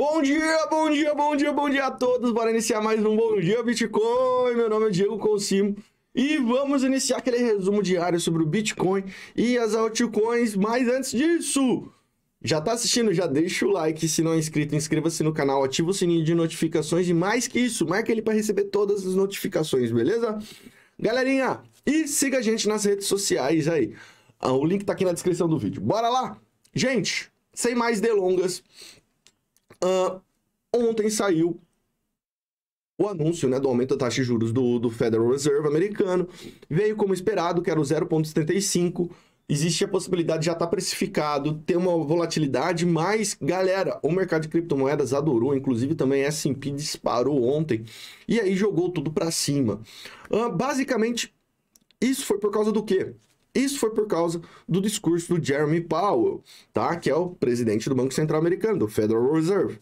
Bom dia, bom dia, bom dia, bom dia a todos. Bora iniciar mais um Bom Dia Bitcoin. Meu nome é Diego Consimo e vamos iniciar aquele resumo diário sobre o Bitcoin e as altcoins. Mas antes disso, já tá assistindo? Já deixa o like. Se não é inscrito, inscreva-se no canal, ativa o sininho de notificações e mais que isso, marca ele para receber todas as notificações, beleza? Galerinha, e siga a gente nas redes sociais aí. Ah, o link tá aqui na descrição do vídeo. Bora lá? Gente, sem mais delongas, Uh, ontem saiu o anúncio né, do aumento da taxa de juros do, do Federal Reserve americano. Veio como esperado, que era o 0,75%. Existe a possibilidade de já estar tá precificado, ter uma volatilidade, mas, galera, o mercado de criptomoedas adorou, inclusive também S&P disparou ontem, e aí jogou tudo para cima. Uh, basicamente, isso foi por causa do quê? Isso foi por causa do discurso do Jeremy Powell, tá? que é o presidente do Banco Central Americano, do Federal Reserve.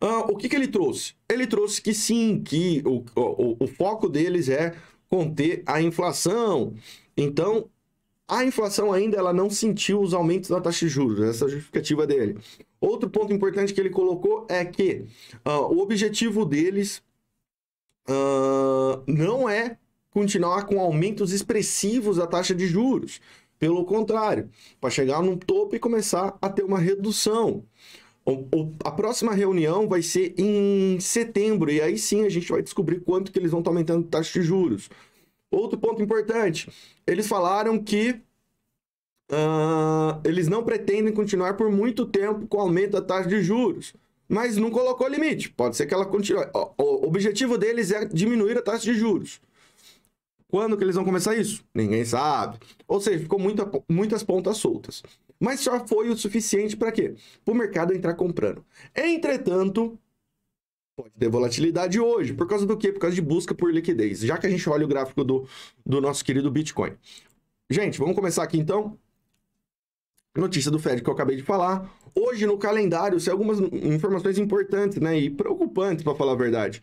Ah, o que, que ele trouxe? Ele trouxe que sim, que o, o, o foco deles é conter a inflação. Então, a inflação ainda ela não sentiu os aumentos da taxa de juros, essa é a justificativa dele. Outro ponto importante que ele colocou é que uh, o objetivo deles uh, não é continuar com aumentos expressivos da taxa de juros. Pelo contrário, para chegar num topo e começar a ter uma redução. O, o, a próxima reunião vai ser em setembro, e aí sim a gente vai descobrir quanto que eles vão estar tá aumentando a taxa de juros. Outro ponto importante, eles falaram que uh, eles não pretendem continuar por muito tempo com o aumento da taxa de juros, mas não colocou limite, pode ser que ela continue. O, o objetivo deles é diminuir a taxa de juros. Quando que eles vão começar isso? Ninguém sabe. Ou seja, ficou muitas pontas soltas. Mas só foi o suficiente para quê? Para o mercado entrar comprando. Entretanto, pode ter volatilidade hoje. Por causa do quê? Por causa de busca por liquidez. Já que a gente olha o gráfico do, do nosso querido Bitcoin. Gente, vamos começar aqui então. Notícia do Fed que eu acabei de falar. Hoje no calendário, se algumas informações importantes, né, e preocupantes para falar a verdade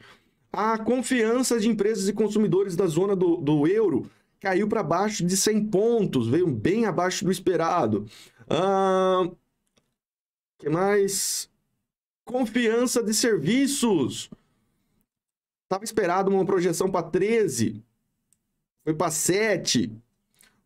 a confiança de empresas e consumidores da zona do, do euro caiu para baixo de 100 pontos, veio bem abaixo do esperado. O que mais? Confiança de serviços. Estava esperado uma projeção para 13, foi para 7.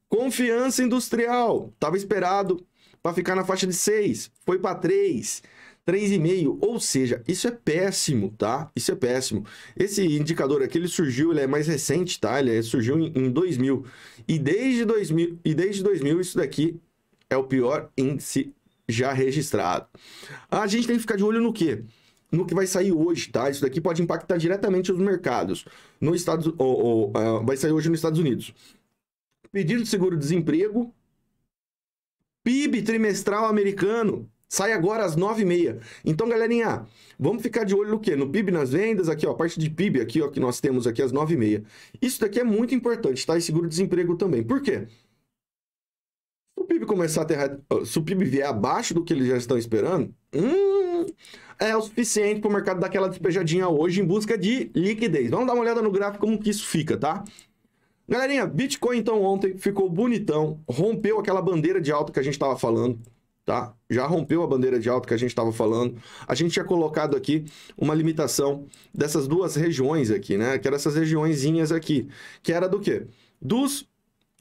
Confiança industrial. Estava esperado para ficar na faixa de 6, foi para 3. 3,5, ou seja, isso é péssimo, tá? Isso é péssimo. Esse indicador aqui, ele surgiu, ele é mais recente, tá? Ele surgiu em, em 2000. E desde 2000, e desde 2000 isso daqui é o pior índice já registrado. A gente tem que ficar de olho no quê? no que vai sair hoje, tá? Isso daqui pode impactar diretamente os mercados. No Estados, ou, ou uh, vai sair hoje nos Estados Unidos. Pedido de seguro-desemprego, PIB trimestral americano, Sai agora às 9h30. Então, galerinha, vamos ficar de olho no quê? No PIB, nas vendas, aqui, ó, a parte de PIB aqui, ó, que nós temos aqui às 9h30. Isso daqui é muito importante, tá? E seguro-desemprego também. Por quê? Se o PIB começar a ter... Se o PIB vier abaixo do que eles já estão esperando, hum, é o suficiente para o mercado dar aquela despejadinha hoje em busca de liquidez. Vamos dar uma olhada no gráfico como que isso fica, tá? Galerinha, Bitcoin, então, ontem ficou bonitão, rompeu aquela bandeira de alta que a gente estava falando, tá? Já rompeu a bandeira de alto que a gente estava falando. A gente tinha colocado aqui uma limitação dessas duas regiões aqui, né? Que eram essas regiõezinhas aqui, que era do quê? Dos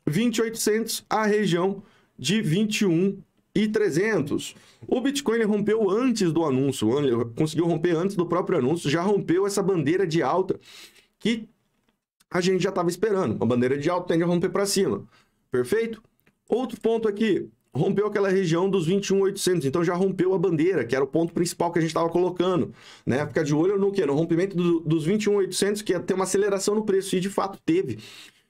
2800 a região de 21 e 300. O Bitcoin rompeu antes do anúncio, ele conseguiu romper antes do próprio anúncio, já rompeu essa bandeira de alta que a gente já estava esperando. A bandeira de alta tende a romper para cima. Perfeito? Outro ponto aqui, rompeu aquela região dos 21.800, então já rompeu a bandeira, que era o ponto principal que a gente estava colocando, né? Ficar de olho no quê? no rompimento do, dos 21.800 que ia ter uma aceleração no preço e de fato teve.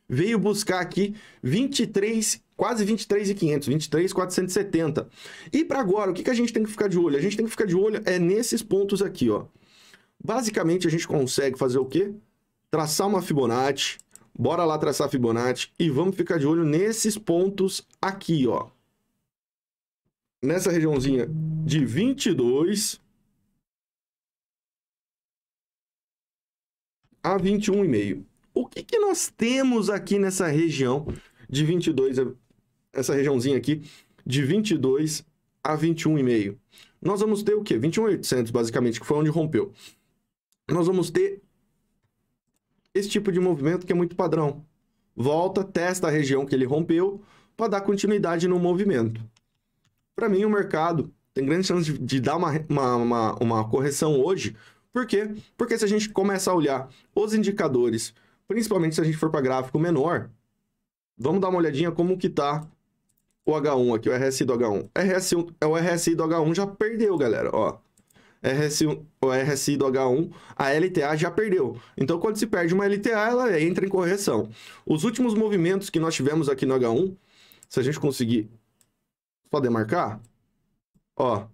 Veio buscar aqui 23 quase 23,500, 23,470. E para agora, o que, que a gente tem que ficar de olho? A gente tem que ficar de olho é nesses pontos aqui, ó. Basicamente a gente consegue fazer o quê? Traçar uma Fibonacci, bora lá traçar Fibonacci e vamos ficar de olho nesses pontos aqui, ó nessa regiãozinha de 22 a 21,5. O que, que nós temos aqui nessa região de 22, essa regiãozinha aqui de 22 a 21,5? Nós vamos ter o quê? 21,800 basicamente, que foi onde rompeu. Nós vamos ter esse tipo de movimento que é muito padrão. Volta, testa a região que ele rompeu para dar continuidade no movimento para mim o mercado tem grande chance de, de dar uma, uma, uma, uma, correção hoje. Por quê? Porque se a gente começa a olhar os indicadores, principalmente se a gente for para gráfico menor, vamos dar uma olhadinha como que tá o H1 aqui, o RSI do H1. RS1 é o RSI do H1 já perdeu, galera, ó. RSI, o RSI do H1, a LTA já perdeu. Então, quando se perde uma LTA, ela entra em correção. Os últimos movimentos que nós tivemos aqui no H1, se a gente conseguir Pode marcar, Ó,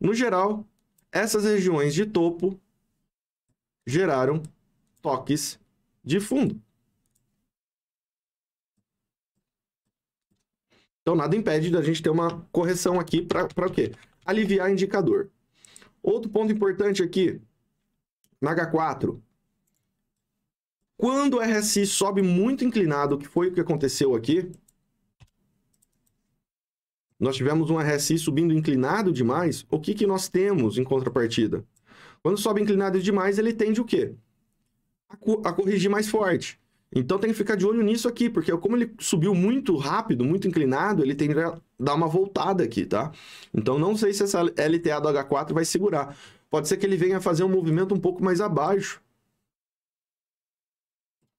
no geral, essas regiões de topo geraram toques de fundo. Então, nada impede da gente ter uma correção aqui para o quê? Aliviar indicador. Outro ponto importante aqui, na H4. Quando o RSI sobe muito inclinado, que foi o que aconteceu aqui, nós tivemos um RSI subindo inclinado demais, o que, que nós temos em contrapartida? Quando sobe inclinado demais, ele tende o quê? A, co a corrigir mais forte. Então tem que ficar de olho nisso aqui, porque como ele subiu muito rápido, muito inclinado, ele tende a dar uma voltada aqui, tá? Então não sei se essa LTA do H4 vai segurar. Pode ser que ele venha fazer um movimento um pouco mais abaixo.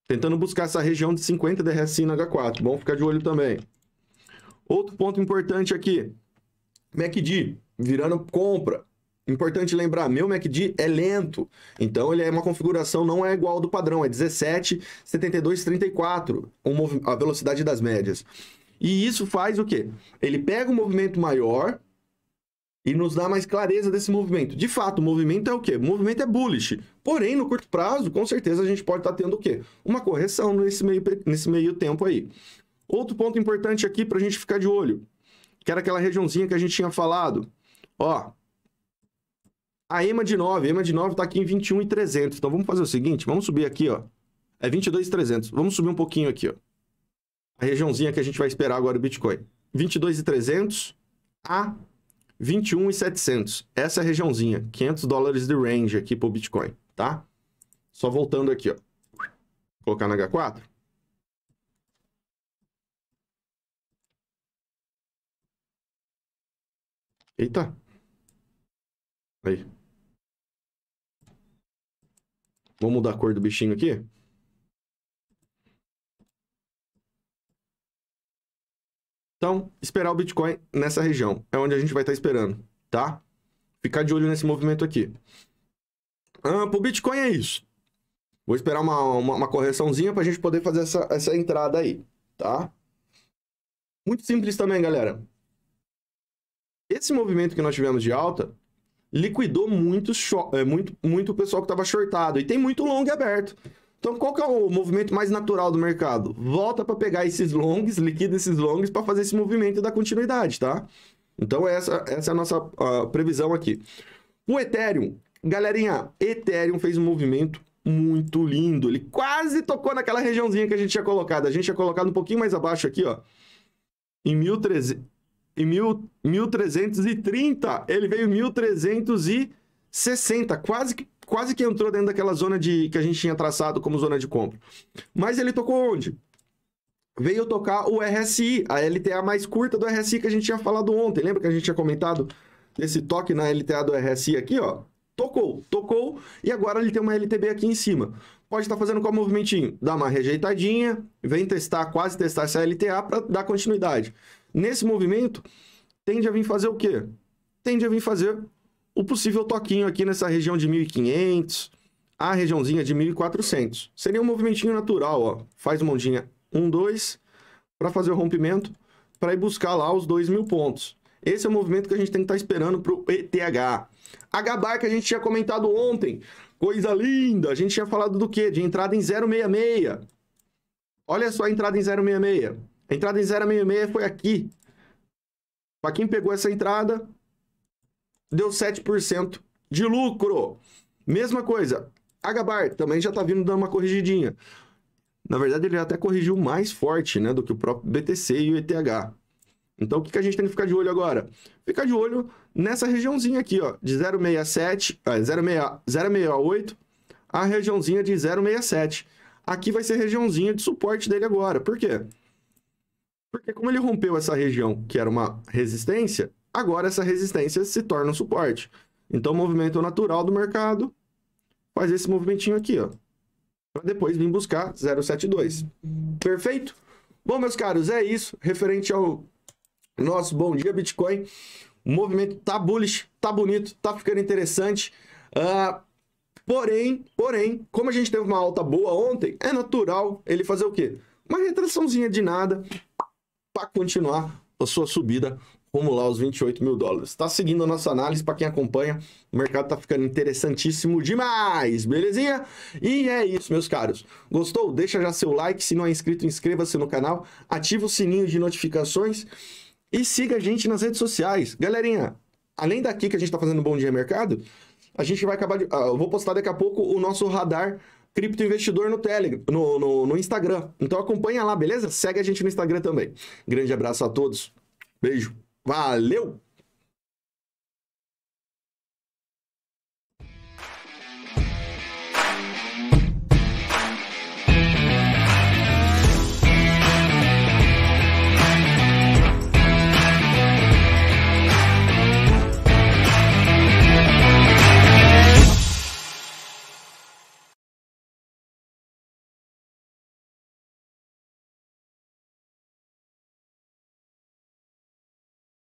Tentando buscar essa região de 50 RSI no H4. Bom ficar de olho também. Outro ponto importante aqui, MACD, virando compra. Importante lembrar, meu MACD é lento, então ele é uma configuração não é igual ao do padrão, é 17, 72, 34, a velocidade das médias. E isso faz o quê? Ele pega um movimento maior e nos dá mais clareza desse movimento. De fato, o movimento é o quê? O movimento é bullish. Porém, no curto prazo, com certeza a gente pode estar tá tendo o quê? Uma correção nesse meio, nesse meio tempo aí. Outro ponto importante aqui para a gente ficar de olho, que era aquela regiãozinha que a gente tinha falado. Ó, a EMA de 9, a EMA de 9 está aqui em 21,300. Então vamos fazer o seguinte, vamos subir aqui, ó. É 22,300. Vamos subir um pouquinho aqui, ó. A regiãozinha que a gente vai esperar agora o Bitcoin. 22,300 a 21,700. Essa é regiãozinha, 500 dólares de range aqui para o Bitcoin, tá? Só voltando aqui, ó. Vou colocar na H4. Eita. Aí. Vamos mudar a cor do bichinho aqui? Então, esperar o Bitcoin nessa região. É onde a gente vai estar tá esperando, tá? Ficar de olho nesse movimento aqui. Ah, pro Bitcoin é isso. Vou esperar uma, uma, uma correçãozinha para a gente poder fazer essa, essa entrada aí, tá? Muito simples também, galera. Esse movimento que nós tivemos de alta liquidou muito, é, muito, muito o pessoal que estava shortado. E tem muito long aberto. Então, qual que é o movimento mais natural do mercado? Volta para pegar esses longs, liquida esses longs para fazer esse movimento da continuidade, tá? Então, essa, essa é a nossa uh, previsão aqui. O Ethereum, galerinha, Ethereum fez um movimento muito lindo. Ele quase tocou naquela regiãozinha que a gente tinha colocado. A gente tinha colocado um pouquinho mais abaixo aqui, ó. Em 1300 em mil, 1330, ele veio em 1360, quase que, quase que entrou dentro daquela zona de que a gente tinha traçado como zona de compra. Mas ele tocou onde? Veio tocar o RSI, a LTA mais curta do RSI que a gente tinha falado ontem. Lembra que a gente tinha comentado esse toque na LTA do RSI aqui, ó? Tocou, tocou, e agora ele tem uma LTB aqui em cima. Pode estar tá fazendo qual movimentinho? Dá uma rejeitadinha, vem testar, quase testar essa LTA para dar continuidade nesse movimento, tende a vir fazer o quê? Tende a vir fazer o possível toquinho aqui nessa região de 1500, a regiãozinha de 1400. Seria um movimentinho natural, ó. Faz uma ondinha 1, 2, para fazer o rompimento, para ir buscar lá os 2.000 mil pontos. Esse é o movimento que a gente tem que estar tá esperando para o ETH. HBAR que a gente tinha comentado ontem. Coisa linda! A gente tinha falado do quê? De entrada em 066. Olha só a entrada em 066. A entrada em 0,66 foi aqui. Para quem pegou essa entrada, deu 7% de lucro. Mesma coisa, Agabar também já está vindo dando uma corrigidinha. Na verdade, ele até corrigiu mais forte né, do que o próprio BTC e o ETH. Então, o que, que a gente tem que ficar de olho agora? Ficar de olho nessa regiãozinha aqui, ó, de 0,67, ah, 0,68 a regiãozinha de 0,67. Aqui vai ser regiãozinha de suporte dele agora. Por quê? Porque como ele rompeu essa região que era uma resistência, agora essa resistência se torna um suporte. Então, o movimento natural do mercado faz esse movimentinho aqui, ó. Para depois vir buscar 072. Perfeito? Bom, meus caros, é isso. Referente ao nosso Bom Dia Bitcoin. O movimento tá bullish, tá bonito, tá ficando interessante. Uh, porém, porém, como a gente teve uma alta boa ontem, é natural ele fazer o quê? Uma retraçãozinha de nada para continuar a sua subida rumo lá aos 28 mil dólares. Está seguindo a nossa análise, para quem acompanha, o mercado está ficando interessantíssimo demais, belezinha? E é isso, meus caros. Gostou? Deixa já seu like, se não é inscrito, inscreva-se no canal, ativa o sininho de notificações e siga a gente nas redes sociais. Galerinha, além daqui que a gente está fazendo Bom Dia Mercado, a gente vai acabar de... Ah, eu vou postar daqui a pouco o nosso radar criptoinvestidor no Telegram, no, no, no Instagram. Então acompanha lá, beleza? Segue a gente no Instagram também. Grande abraço a todos. Beijo. Valeu!